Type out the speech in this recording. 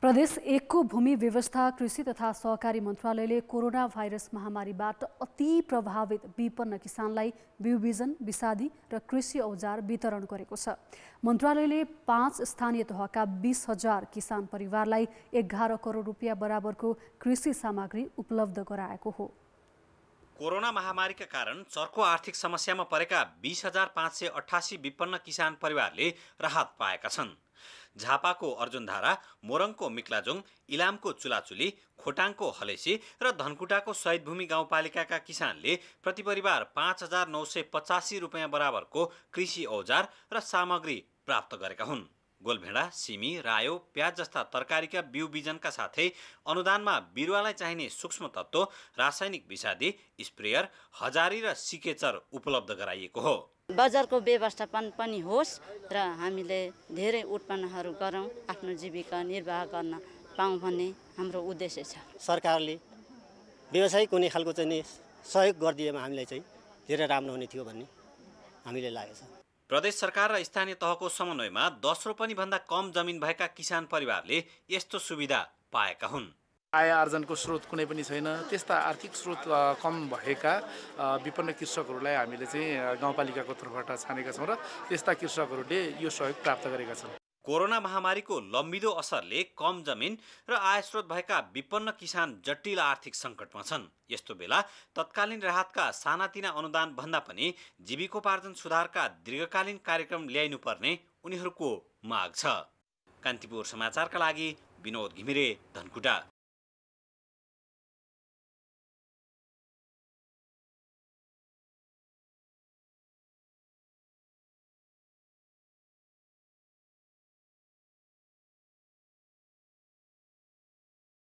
प्रदेश एकको भूमि व्यवस्था कृषि तथा सहकारी मन्त्रालयले कोरोना भाइरस महामारीबाट अति प्रभावित विपन्न किसानलाई बिउबिजन विषादी र कृषि औजार वितरण गरेको छ मन्त्रालयले पाँच स्थानीय तहका बिस हजार किसान परिवारलाई एघार करोड रुपियाँ बराबरको कृषि सामग्री उपलब्ध गराएको हो कोरोना महामारीका कारण चर्को आर्थिक समस्यामा परेका बिस हजार पाँच सय अठासी विपन्न किसान परिवारले राहत पाएका छन् झापाको अर्जुनधारा मोरङको मिक्लाजोङ इलामको चुलाचुली खोटाङको हलेसी र धनकुटाको सहिदभूमि गाउँपालिकाका किसानले प्रतिपरिवार पाँच हजार नौ सय पचासी रुपियाँ बराबरको कृषि औजार र सामग्री प्राप्त गरेका हुन् गोलभेडा सिमी रायो प्याज जस्ता तरकारीका बिउ बिजनका साथै अनुदानमा बिरुवालाई चाहिने सूक्ष्म तत्त्व रासायनिक विषादी स्प्रेयर हजारी र सिकेचर उपलब्ध गराइएको हो बजारको व्यवस्थापन पनि होस् र हामीले धेरै उत्पन्नहरू गरौँ आफ्नो जीविका निर्वाह गर्न पाऊँ भन्ने हाम्रो उद्देश्य छ सरकारले व्यवसायिक हुने खालको चाहिँ सहयोग गरिदिएमा हामीलाई चाहिँ धेरै राम्रो हुने थियो भन्ने हामीले लागेको छ प्रदेश सरकार र स्थानीय तहको समन्वयमा दस रोपनी भन्दा कम जमिन भएका किसान परिवारले यस्तो सुविधा पाएका हुन् आय आर्जनको स्रोत कुनै पनि छैन त्यस्ता आर्थिक स्रोत कम भएका विपन्न कृषकहरूलाई हामीले चाहिँ गाउँपालिकाको तर्फबाट छानेका छौँ र त्यस्ता कृषकहरूले यो सहयोग प्राप्त गरेका छन् कोरोना महामारीको लम्बिदो असरले कम जमिन र आयस्रोत भएका विपन्न किसान जटिल आर्थिक सङ्कटमा छन् यस्तो बेला तत्कालीन राहतका सानातिना अनुदान भन्दा पनि जीविकोपार्जन सुधारका दीर्घकालीन कार्यक्रम ल्याइनुपर्ने उनीहरूको माग छ कान्तिपुर समाचारका लागि विनोद घिमिरे धनकुटा